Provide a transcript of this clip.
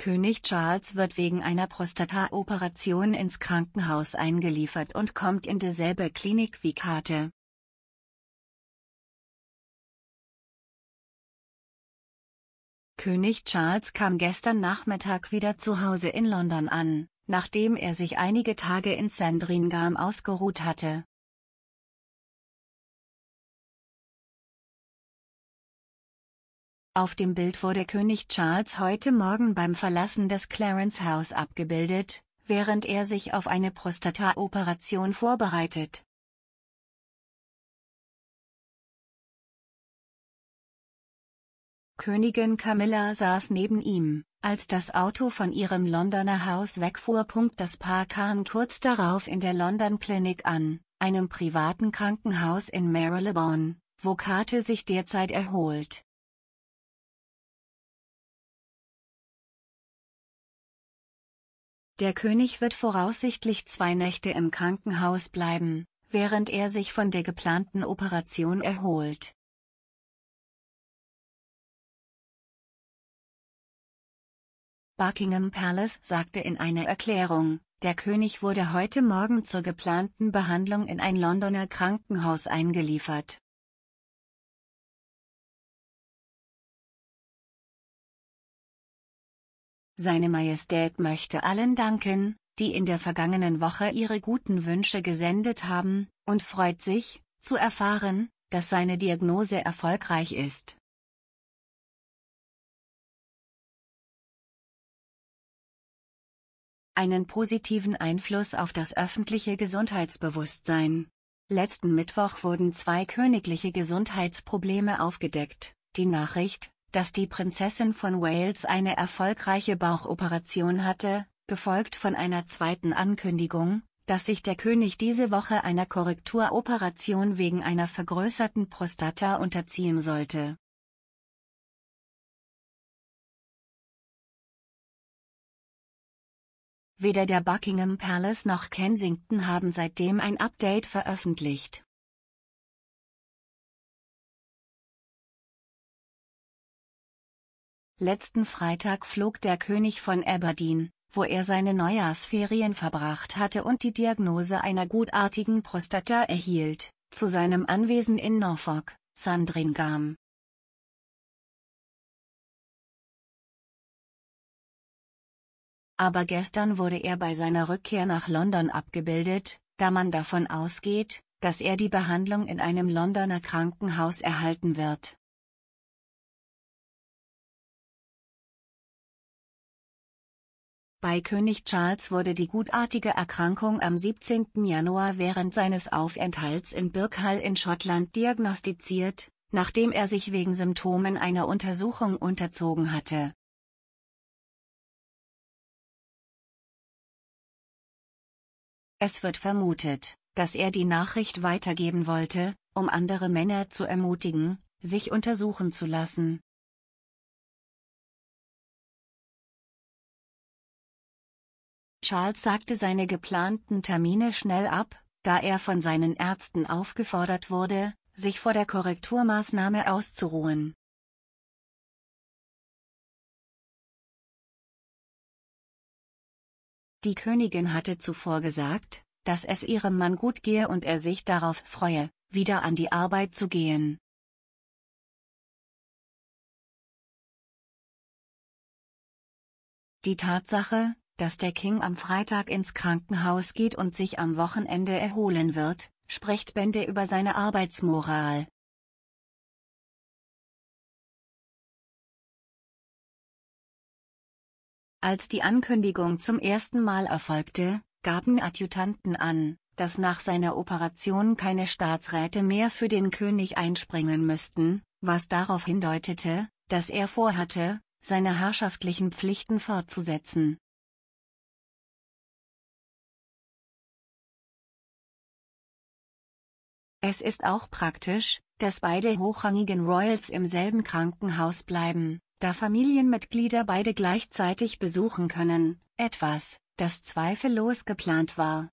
König Charles wird wegen einer Prostata-Operation ins Krankenhaus eingeliefert und kommt in dieselbe Klinik wie Kate. König Charles kam gestern Nachmittag wieder zu Hause in London an, nachdem er sich einige Tage in Sandringham ausgeruht hatte. Auf dem Bild wurde König Charles heute Morgen beim Verlassen des Clarence House abgebildet, während er sich auf eine Prostataoperation vorbereitet. Königin Camilla saß neben ihm, als das Auto von ihrem Londoner Haus wegfuhr. Das Paar kam kurz darauf in der London Clinic an, einem privaten Krankenhaus in Marylebone, wo Kate sich derzeit erholt. Der König wird voraussichtlich zwei Nächte im Krankenhaus bleiben, während er sich von der geplanten Operation erholt. Buckingham Palace sagte in einer Erklärung, der König wurde heute Morgen zur geplanten Behandlung in ein Londoner Krankenhaus eingeliefert. Seine Majestät möchte allen danken, die in der vergangenen Woche ihre guten Wünsche gesendet haben, und freut sich, zu erfahren, dass seine Diagnose erfolgreich ist. einen positiven Einfluss auf das öffentliche Gesundheitsbewusstsein. Letzten Mittwoch wurden zwei königliche Gesundheitsprobleme aufgedeckt. Die Nachricht, dass die Prinzessin von Wales eine erfolgreiche Bauchoperation hatte, gefolgt von einer zweiten Ankündigung, dass sich der König diese Woche einer Korrekturoperation wegen einer vergrößerten Prostata unterziehen sollte. Weder der Buckingham Palace noch Kensington haben seitdem ein Update veröffentlicht. Letzten Freitag flog der König von Aberdeen, wo er seine Neujahrsferien verbracht hatte und die Diagnose einer gutartigen Prostata erhielt, zu seinem Anwesen in Norfolk, Sandringham. Aber gestern wurde er bei seiner Rückkehr nach London abgebildet, da man davon ausgeht, dass er die Behandlung in einem Londoner Krankenhaus erhalten wird. Bei König Charles wurde die gutartige Erkrankung am 17. Januar während seines Aufenthalts in Birkhall in Schottland diagnostiziert, nachdem er sich wegen Symptomen einer Untersuchung unterzogen hatte. Es wird vermutet, dass er die Nachricht weitergeben wollte, um andere Männer zu ermutigen, sich untersuchen zu lassen. Charles sagte seine geplanten Termine schnell ab, da er von seinen Ärzten aufgefordert wurde, sich vor der Korrekturmaßnahme auszuruhen. Die Königin hatte zuvor gesagt, dass es ihrem Mann gut gehe und er sich darauf freue, wieder an die Arbeit zu gehen. Die Tatsache, dass der King am Freitag ins Krankenhaus geht und sich am Wochenende erholen wird, spricht Bände über seine Arbeitsmoral. Als die Ankündigung zum ersten Mal erfolgte, gaben Adjutanten an, dass nach seiner Operation keine Staatsräte mehr für den König einspringen müssten, was darauf hindeutete, dass er vorhatte, seine herrschaftlichen Pflichten fortzusetzen. Es ist auch praktisch, dass beide hochrangigen Royals im selben Krankenhaus bleiben, da Familienmitglieder beide gleichzeitig besuchen können, etwas, das zweifellos geplant war.